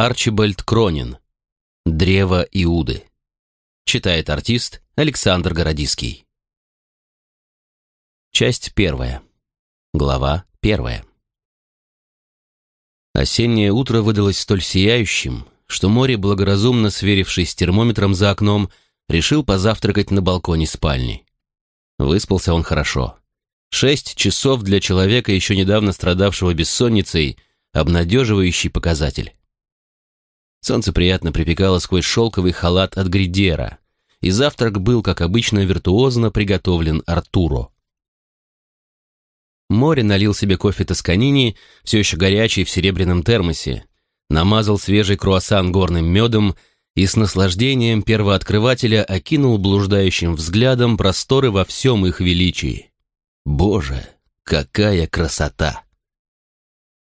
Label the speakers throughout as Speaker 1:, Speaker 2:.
Speaker 1: Арчибальд Кронин. Древо Иуды. Читает артист Александр Городиский. Часть первая. Глава первая. Осеннее утро выдалось столь сияющим, что море, благоразумно сверившись с термометром за окном, решил позавтракать на балконе спальни. Выспался он хорошо. Шесть часов для человека, еще недавно страдавшего бессонницей, обнадеживающий показатель. Солнце приятно припекало сквозь шелковый халат от гридера, и завтрак был, как обычно, виртуозно приготовлен Артуру. Море налил себе кофе тосканини, все еще горячий в серебряном термосе, намазал свежий круассан горным медом и с наслаждением первооткрывателя окинул блуждающим взглядом просторы во всем их величии. Боже, какая красота!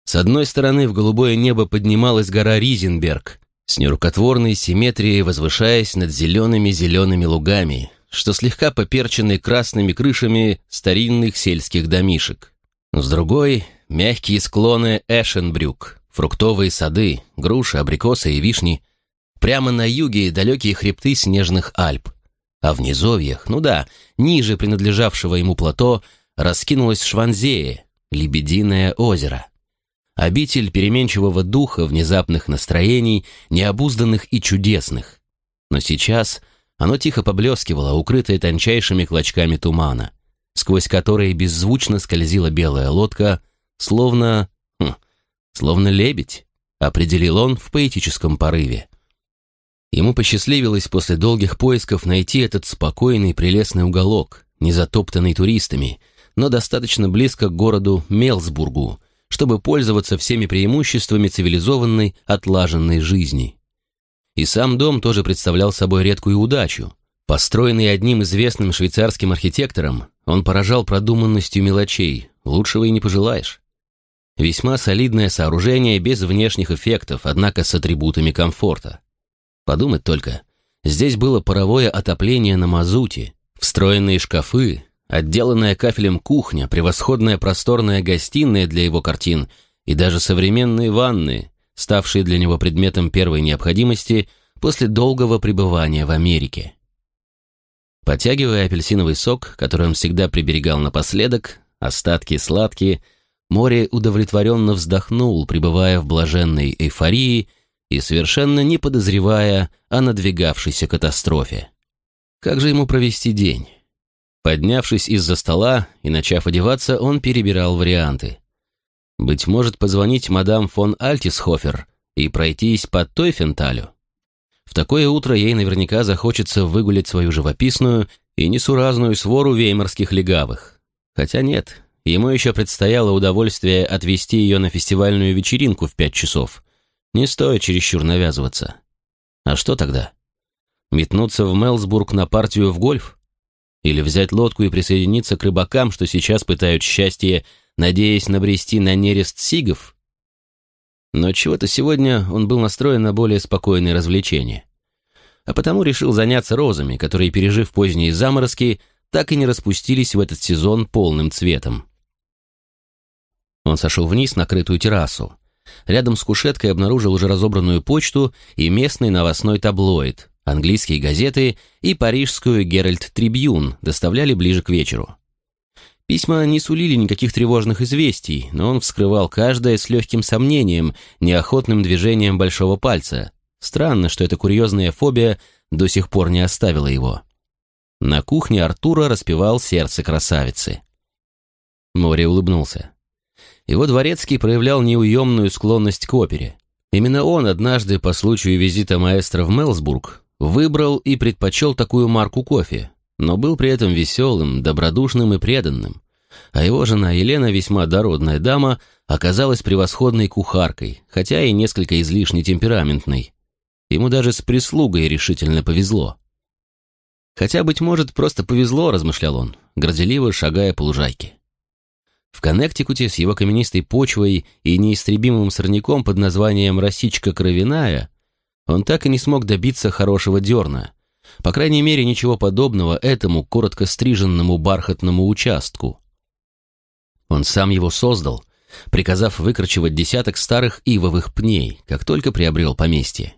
Speaker 1: С одной стороны в голубое небо поднималась гора Ризенберг, с нерукотворной симметрией возвышаясь над зелеными-зелеными лугами, что слегка поперчены красными крышами старинных сельских домишек. С другой — мягкие склоны Эшенбрюк, фруктовые сады, груши, абрикосы и вишни. Прямо на юге далекие хребты снежных Альп. А в низовьях, ну да, ниже принадлежавшего ему плато, раскинулось Шванзее, Лебединое озеро обитель переменчивого духа, внезапных настроений, необузданных и чудесных. Но сейчас оно тихо поблескивало, укрытое тончайшими клочками тумана, сквозь которые беззвучно скользила белая лодка, словно... Хм, словно лебедь, определил он в поэтическом порыве. Ему посчастливилось после долгих поисков найти этот спокойный прелестный уголок, не затоптанный туристами, но достаточно близко к городу Мелсбургу, чтобы пользоваться всеми преимуществами цивилизованной, отлаженной жизни. И сам дом тоже представлял собой редкую удачу. Построенный одним известным швейцарским архитектором, он поражал продуманностью мелочей, лучшего и не пожелаешь. Весьма солидное сооружение без внешних эффектов, однако с атрибутами комфорта. Подумать только, здесь было паровое отопление на мазуте, встроенные шкафы, Отделанная кафелем кухня, превосходная просторная гостиная для его картин и даже современные ванны, ставшие для него предметом первой необходимости после долгого пребывания в Америке. Потягивая апельсиновый сок, который он всегда приберегал напоследок, остатки сладкие, море удовлетворенно вздохнул, пребывая в блаженной эйфории и совершенно не подозревая о надвигавшейся катастрофе. Как же ему провести день? Поднявшись из-за стола и начав одеваться, он перебирал варианты. Быть может, позвонить мадам фон Альтисхофер и пройтись по той фенталю. В такое утро ей наверняка захочется выгулять свою живописную и несуразную свору веймарских легавых. Хотя нет, ему еще предстояло удовольствие отвести ее на фестивальную вечеринку в пять часов. Не стоит чересчур навязываться. А что тогда? Метнуться в Мелсбург на партию в гольф? Или взять лодку и присоединиться к рыбакам, что сейчас пытают счастье, надеясь набрести на нерест сигов? Но чего-то сегодня он был настроен на более спокойные развлечения. А потому решил заняться розами, которые, пережив поздние заморозки, так и не распустились в этот сезон полным цветом. Он сошел вниз на крытую террасу. Рядом с кушеткой обнаружил уже разобранную почту и местный новостной таблоид, английские газеты и парижскую «Геральт Трибьюн» доставляли ближе к вечеру. Письма не сулили никаких тревожных известий, но он вскрывал каждое с легким сомнением, неохотным движением большого пальца. Странно, что эта курьезная фобия до сих пор не оставила его. На кухне Артура распевал сердце красавицы. Море улыбнулся. Его дворецкий проявлял неуемную склонность к опере. Именно он однажды по случаю визита маэстро в Мелсбург Выбрал и предпочел такую марку кофе, но был при этом веселым, добродушным и преданным. А его жена Елена, весьма дородная дама, оказалась превосходной кухаркой, хотя и несколько излишне темпераментной. Ему даже с прислугой решительно повезло. «Хотя, быть может, просто повезло», — размышлял он, горделиво шагая по лужайке. В Коннектикуте с его каменистой почвой и неистребимым сорняком под названием «Росичка кровяная» Он так и не смог добиться хорошего дерна. По крайней мере, ничего подобного этому коротко стриженному бархатному участку. Он сам его создал, приказав выкручивать десяток старых ивовых пней, как только приобрел поместье.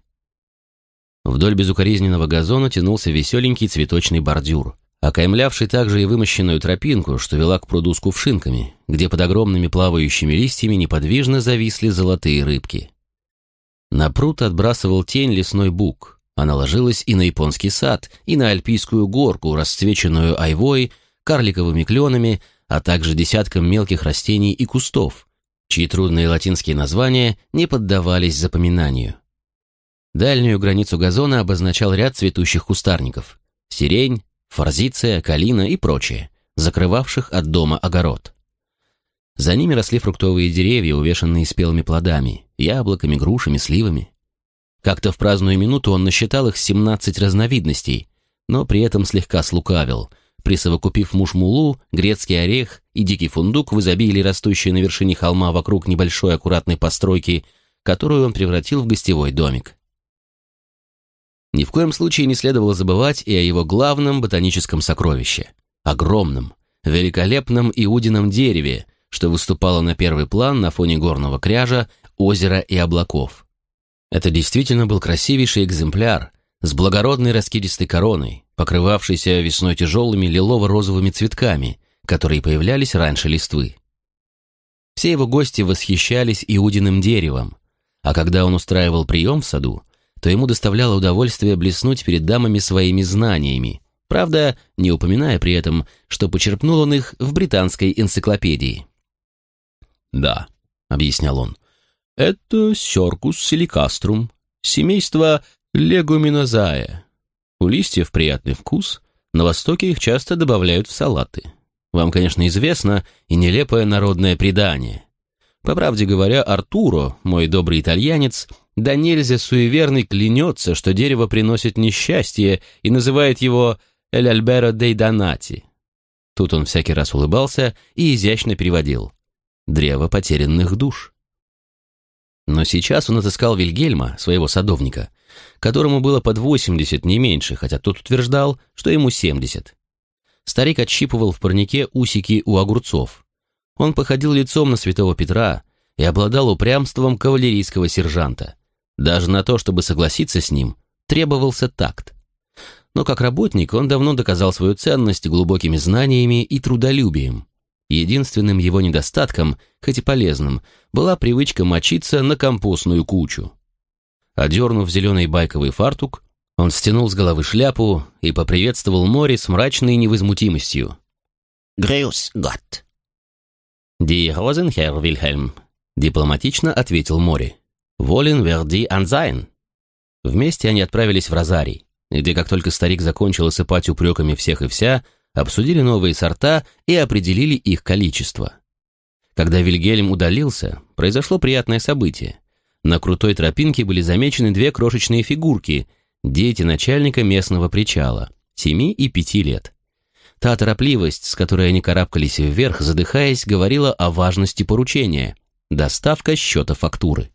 Speaker 1: Вдоль безукоризненного газона тянулся веселенький цветочный бордюр, окаймлявший также и вымощенную тропинку, что вела к пруду с кувшинками, где под огромными плавающими листьями неподвижно зависли золотые рыбки. На пруд отбрасывал тень лесной бук. Она ложилась и на японский сад, и на альпийскую горку, расцвеченную айвой, карликовыми кленами, а также десятком мелких растений и кустов, чьи трудные латинские названия не поддавались запоминанию. Дальнюю границу газона обозначал ряд цветущих кустарников – сирень, форзиция, калина и прочее, закрывавших от дома огород. За ними росли фруктовые деревья, увешанные спелыми плодами – яблоками, грушами, сливами. Как-то в праздную минуту он насчитал их 17 разновидностей, но при этом слегка слукавил, присовокупив мушмулу, грецкий орех и дикий фундук в изобилии растущие на вершине холма вокруг небольшой аккуратной постройки, которую он превратил в гостевой домик. Ни в коем случае не следовало забывать и о его главном ботаническом сокровище – огромном, великолепном иудином дереве, что выступало на первый план на фоне горного кряжа озера и облаков. Это действительно был красивейший экземпляр с благородной раскидистой короной, покрывавшейся весной тяжелыми лилово-розовыми цветками, которые появлялись раньше листвы. Все его гости восхищались иудиным деревом, а когда он устраивал прием в саду, то ему доставляло удовольствие блеснуть перед дамами своими знаниями, правда, не упоминая при этом, что почерпнул он их в британской энциклопедии. «Да», — объяснял он, это серкус силикаструм, семейство легуминозая. У листьев приятный вкус, на Востоке их часто добавляют в салаты. Вам, конечно, известно и нелепое народное предание. По правде говоря, Артуро, мой добрый итальянец, да нельзя суеверный клянется, что дерево приносит несчастье и называет его «эль альберо дей донати». Тут он всякий раз улыбался и изящно переводил «древо потерянных душ». Но сейчас он отыскал Вильгельма, своего садовника, которому было под 80, не меньше, хотя тот утверждал, что ему 70. Старик отщипывал в парнике усики у огурцов. Он походил лицом на святого Петра и обладал упрямством кавалерийского сержанта. Даже на то, чтобы согласиться с ним, требовался такт. Но как работник он давно доказал свою ценность глубокими знаниями и трудолюбием – Единственным его недостатком, хоть и полезным, была привычка мочиться на компостную кучу. Одернув зеленый байковый фартук, он стянул с головы шляпу и поприветствовал море с мрачной невозмутимостью. «Грюс Гott!» «Ди Розенхер Вильхельм», — дипломатично ответил море. «Волен верди анзайн». Вместе они отправились в Розарий, где как только старик закончил осыпать упреками всех и вся, — обсудили новые сорта и определили их количество. Когда Вильгельм удалился, произошло приятное событие. На крутой тропинке были замечены две крошечные фигурки, дети начальника местного причала, семи и пяти лет. Та торопливость, с которой они карабкались вверх, задыхаясь, говорила о важности поручения. Доставка счета фактуры.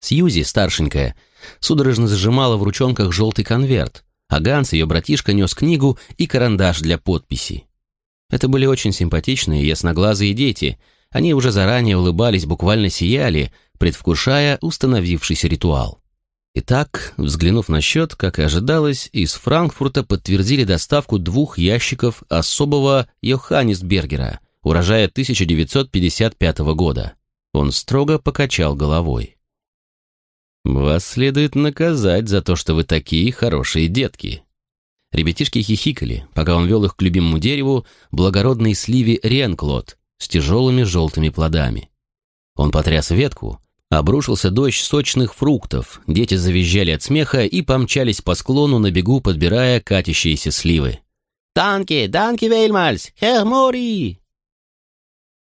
Speaker 1: Сьюзи, старшенькая, судорожно зажимала в ручонках желтый конверт, а Ганс, ее братишка, нес книгу и карандаш для подписи. Это были очень симпатичные ясноглазые дети. Они уже заранее улыбались, буквально сияли, предвкушая установившийся ритуал. Итак, взглянув на счет, как и ожидалось, из Франкфурта подтвердили доставку двух ящиков особого Йоханнесбергера, урожая 1955 года. Он строго покачал головой. «Вас следует наказать за то, что вы такие хорошие детки». Ребятишки хихикали, пока он вел их к любимому дереву, благородной сливе Ренклот с тяжелыми желтыми плодами. Он потряс ветку, обрушился дождь сочных фруктов, дети завизжали от смеха и помчались по склону на бегу, подбирая катящиеся сливы. «Танки! Танки, Вейльмальс! Хехмори!»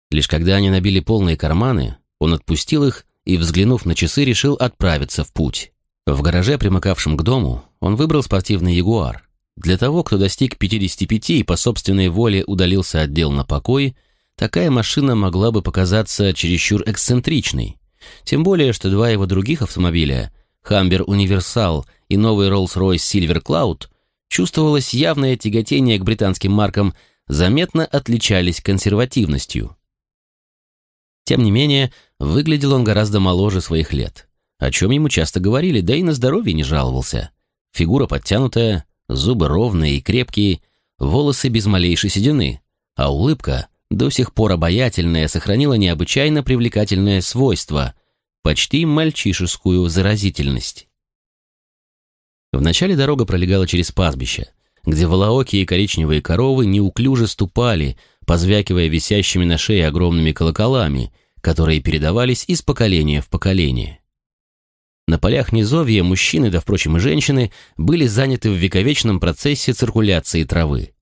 Speaker 1: Лишь когда они набили полные карманы, он отпустил их и, взглянув на часы, решил отправиться в путь. В гараже, примыкавшем к дому, он выбрал спортивный «Ягуар». Для того, кто достиг 55 и по собственной воле удалился от дел на покой, такая машина могла бы показаться чересчур эксцентричной. Тем более, что два его других автомобиля, «Хамбер Универсал» и новый Rolls-Royce Silver Cloud, чувствовалось явное тяготение к британским маркам, заметно отличались консервативностью. Тем не менее, Выглядел он гораздо моложе своих лет, о чем ему часто говорили, да и на здоровье не жаловался. Фигура подтянутая, зубы ровные и крепкие, волосы без малейшей седины, а улыбка, до сих пор обаятельная, сохранила необычайно привлекательное свойство, почти мальчишескую заразительность. Вначале дорога пролегала через пастбище, где волооки и коричневые коровы неуклюже ступали, позвякивая висящими на шее огромными колоколами – которые передавались из поколения в поколение. На полях низовья мужчины, да впрочем и женщины, были заняты в вековечном процессе циркуляции травы.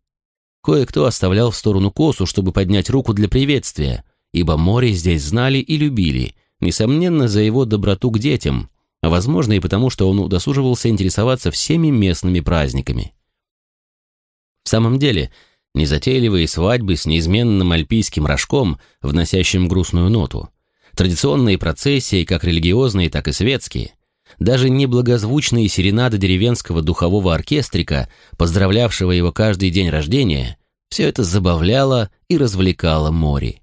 Speaker 1: Кое-кто оставлял в сторону косу, чтобы поднять руку для приветствия, ибо море здесь знали и любили, несомненно, за его доброту к детям, а возможно и потому, что он удосуживался интересоваться всеми местными праздниками. В самом деле, Незатейливые свадьбы с неизменным альпийским рожком, вносящим грустную ноту. Традиционные процессии, как религиозные, так и светские. Даже неблагозвучные серенады деревенского духового оркестрика, поздравлявшего его каждый день рождения, все это забавляло и развлекало море.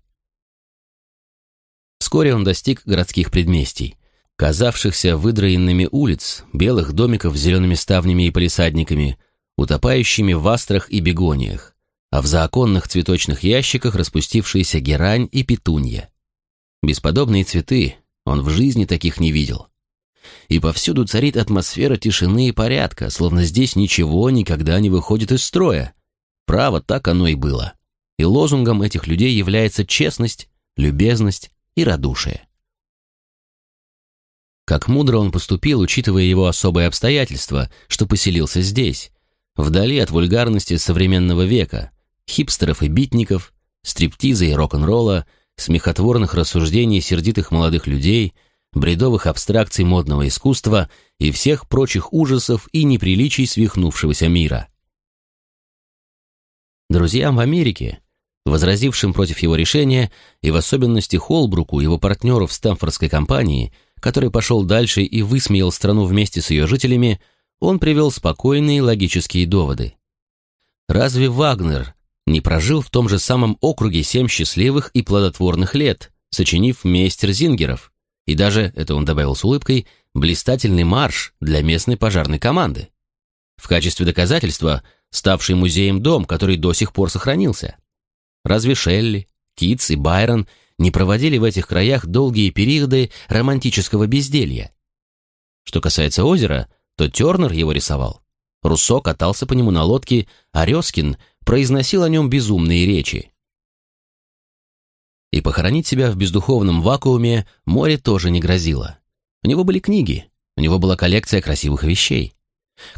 Speaker 1: Вскоре он достиг городских предместий, казавшихся выдроенными улиц, белых домиков с зелеными ставнями и палисадниками, утопающими в астрах и бегониях а в законных цветочных ящиках распустившиеся герань и петунья. Бесподобные цветы он в жизни таких не видел. И повсюду царит атмосфера тишины и порядка, словно здесь ничего никогда не выходит из строя. Право, так оно и было. И лозунгом этих людей является честность, любезность и радушие. Как мудро он поступил, учитывая его особые обстоятельства, что поселился здесь, вдали от вульгарности современного века, хипстеров и битников, стриптиза и рок-н-ролла, смехотворных рассуждений сердитых молодых людей, бредовых абстракций модного искусства и всех прочих ужасов и неприличий свихнувшегося мира. Друзьям в Америке, возразившим против его решения, и в особенности Холбруку, его партнеру в Стэнфордской компании, который пошел дальше и высмеял страну вместе с ее жителями, он привел спокойные логические доводы. Разве Вагнер не прожил в том же самом округе семь счастливых и плодотворных лет, сочинив «Мейстер Зингеров», и даже, это он добавил с улыбкой, блистательный марш для местной пожарной команды. В качестве доказательства ставший музеем дом, который до сих пор сохранился. Разве Шелли, Китс и Байрон не проводили в этих краях долгие периоды романтического безделья? Что касается озера, то Тернер его рисовал. Руссо катался по нему на лодке, а Резкин произносил о нем безумные речи. И похоронить себя в бездуховном вакууме море тоже не грозило. У него были книги, у него была коллекция красивых вещей.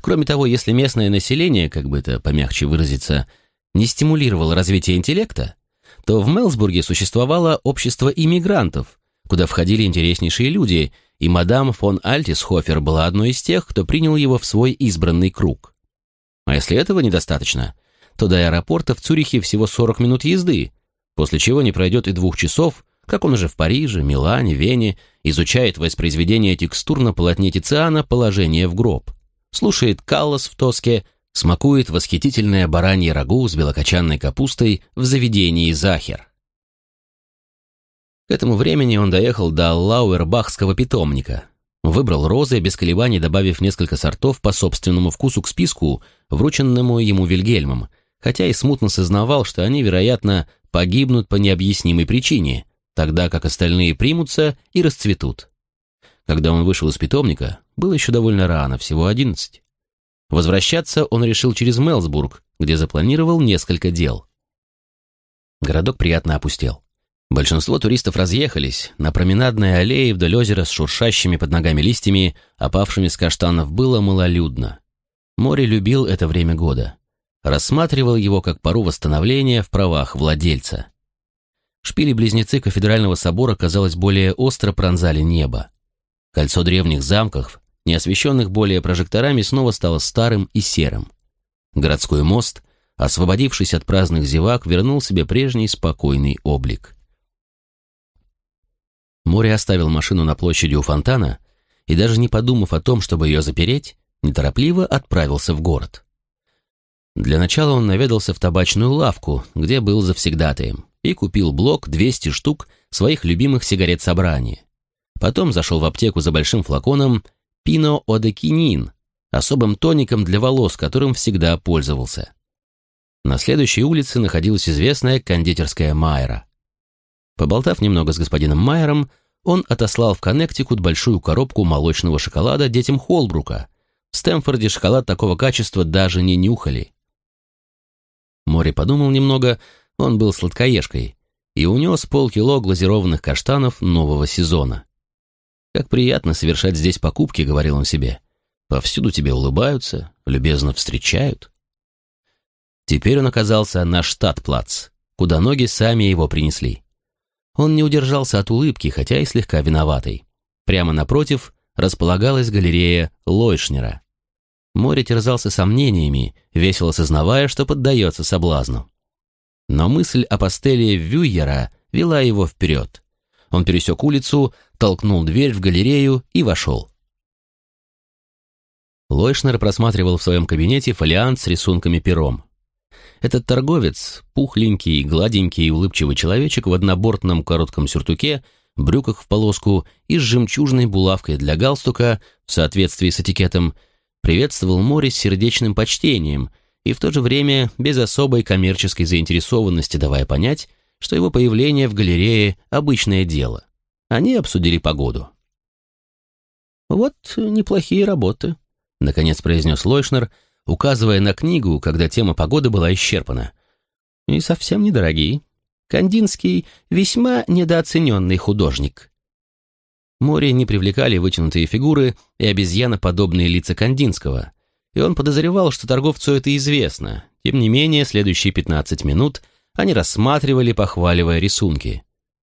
Speaker 1: Кроме того, если местное население, как бы это помягче выразиться, не стимулировало развитие интеллекта, то в Мелсбурге существовало общество иммигрантов, куда входили интереснейшие люди, и мадам фон Альтисхофер была одной из тех, кто принял его в свой избранный круг. А если этого недостаточно, то до аэропорта в Цюрихе всего 40 минут езды, после чего не пройдет и двух часов, как он уже в Париже, Милане, Вене изучает воспроизведение текстур на полотне Тициана «Положение в гроб», слушает Каллас в Тоске, смакует восхитительное баранье рагу с белокочанной капустой в заведении «Захер». К этому времени он доехал до Лауэрбахского питомника, выбрал розы, без колебаний добавив несколько сортов по собственному вкусу к списку, врученному ему Вильгельмом – хотя и смутно сознавал, что они, вероятно, погибнут по необъяснимой причине, тогда как остальные примутся и расцветут. Когда он вышел из питомника, было еще довольно рано, всего одиннадцать. Возвращаться он решил через Мелсбург, где запланировал несколько дел. Городок приятно опустел. Большинство туристов разъехались, на променадной аллее вдоль озера с шуршащими под ногами листьями, опавшими с каштанов, было малолюдно. Море любил это время года рассматривал его как пару восстановления в правах владельца. Шпили-близнецы кафедрального собора, казалось, более остро пронзали небо. Кольцо древних замков, не освещенных более прожекторами, снова стало старым и серым. Городской мост, освободившись от праздных зевак, вернул себе прежний спокойный облик. Море оставил машину на площади у фонтана и, даже не подумав о том, чтобы ее запереть, неторопливо отправился в город. Для начала он наведался в табачную лавку, где был завсегдатаем, и купил блок 200 штук своих любимых сигарет собрания. Потом зашел в аптеку за большим флаконом пино пиноодекинин, особым тоником для волос, которым всегда пользовался. На следующей улице находилась известная кондитерская Майера. Поболтав немного с господином Майером, он отослал в Коннектикут большую коробку молочного шоколада детям Холбрука. В Стэнфорде шоколад такого качества даже не нюхали. Море подумал немного, он был сладкоежкой, и унес полкило глазированных каштанов нового сезона. «Как приятно совершать здесь покупки», — говорил он себе. «Повсюду тебе улыбаются, любезно встречают». Теперь он оказался на штат-плац, куда ноги сами его принесли. Он не удержался от улыбки, хотя и слегка виноватый. Прямо напротив располагалась галерея Лойшнера, Море терзался сомнениями, весело сознавая, что поддается соблазну. Но мысль о пастеле Вюйера вела его вперед. Он пересек улицу, толкнул дверь в галерею и вошел. Лойшнер просматривал в своем кабинете фолиант с рисунками пером. Этот торговец, пухленький, гладенький и улыбчивый человечек в однобортном коротком сюртуке, брюках в полоску и с жемчужной булавкой для галстука, в соответствии с этикетом – приветствовал море с сердечным почтением и в то же время без особой коммерческой заинтересованности давая понять, что его появление в галерее – обычное дело. Они обсудили погоду. «Вот неплохие работы», — наконец произнес Лойшнер, указывая на книгу, когда тема погоды была исчерпана. «И совсем недорогие. Кандинский — весьма недооцененный художник». Море не привлекали вытянутые фигуры и обезьяноподобные лица Кандинского, и он подозревал, что торговцу это известно. Тем не менее, следующие 15 минут они рассматривали, похваливая рисунки.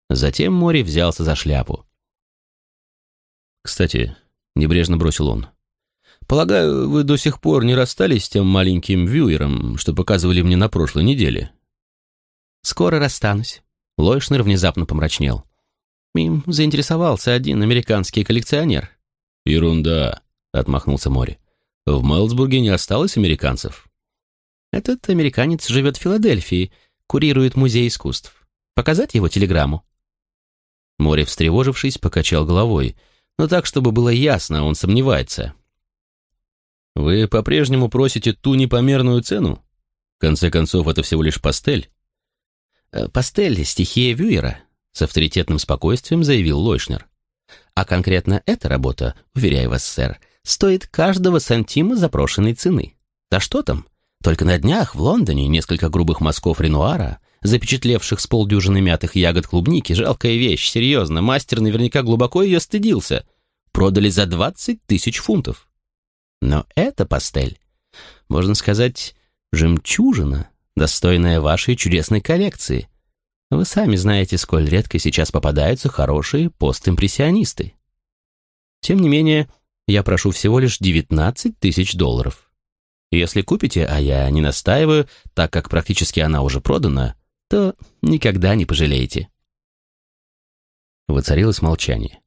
Speaker 1: Затем Море взялся за шляпу. «Кстати», — небрежно бросил он, — «полагаю, вы до сих пор не расстались с тем маленьким вьюером, что показывали мне на прошлой неделе?» «Скоро расстанусь». Лойшнер внезапно помрачнел. Мим заинтересовался один американский коллекционер. «Ерунда», — отмахнулся Мори. «В Мелсбурге не осталось американцев?» «Этот американец живет в Филадельфии, курирует музей искусств. Показать его телеграмму?» Мори, встревожившись, покачал головой, но так, чтобы было ясно, он сомневается. «Вы по-прежнему просите ту непомерную цену? В конце концов, это всего лишь пастель?» э, «Пастель — стихия Вюера», с авторитетным спокойствием заявил Лойшнер. А конкретно эта работа, уверяю вас, сэр, стоит каждого сантима запрошенной цены. Да что там? Только на днях в Лондоне несколько грубых мазков Ренуара, запечатлевших с полдюжины мятых ягод клубники, жалкая вещь, серьезно, мастер наверняка глубоко ее стыдился, продали за 20 тысяч фунтов. Но эта пастель, можно сказать, жемчужина, достойная вашей чудесной коллекции — вы сами знаете, сколь редко сейчас попадаются хорошие постимпрессионисты. Тем не менее, я прошу всего лишь 19 тысяч долларов. Если купите, а я не настаиваю, так как практически она уже продана, то никогда не пожалеете. Воцарилось молчание.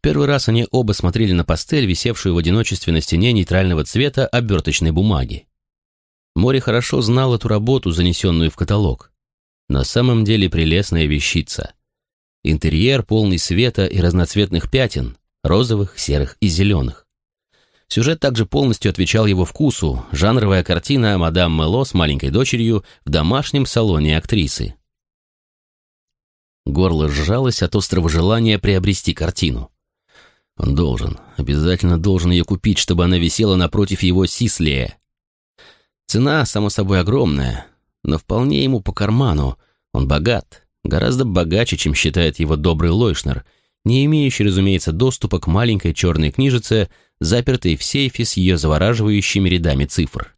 Speaker 1: Первый раз они оба смотрели на пастель, висевшую в одиночестве на стене нейтрального цвета оберточной бумаги. Море хорошо знал эту работу, занесенную в каталог. На самом деле прелестная вещица. Интерьер полный света и разноцветных пятен, розовых, серых и зеленых. Сюжет также полностью отвечал его вкусу, жанровая картина «Мадам Мело с маленькой дочерью в домашнем салоне актрисы». Горло сжалось от острого желания приобрести картину. Он должен, обязательно должен ее купить, чтобы она висела напротив его Сислия. Цена, само собой, огромная, но вполне ему по карману. Он богат, гораздо богаче, чем считает его добрый Лойшнер, не имеющий, разумеется, доступа к маленькой черной книжице, запертой в сейфе с ее завораживающими рядами цифр.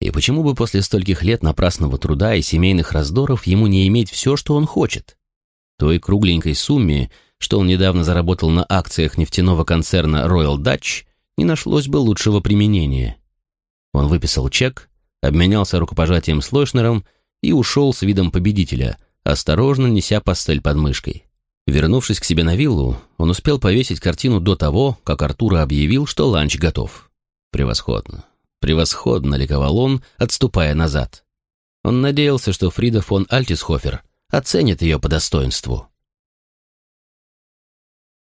Speaker 1: И почему бы после стольких лет напрасного труда и семейных раздоров ему не иметь все, что он хочет? Той кругленькой сумме, что он недавно заработал на акциях нефтяного концерна Royal Dutch, не нашлось бы лучшего применения. Он выписал чек, обменялся рукопожатием с Лойшнером и ушел с видом победителя, осторожно неся пастель под мышкой. Вернувшись к себе на виллу, он успел повесить картину до того, как Артура объявил, что ланч готов. Превосходно. Превосходно ликовал он, отступая назад. Он надеялся, что Фрида фон Альтисхофер оценит ее по достоинству.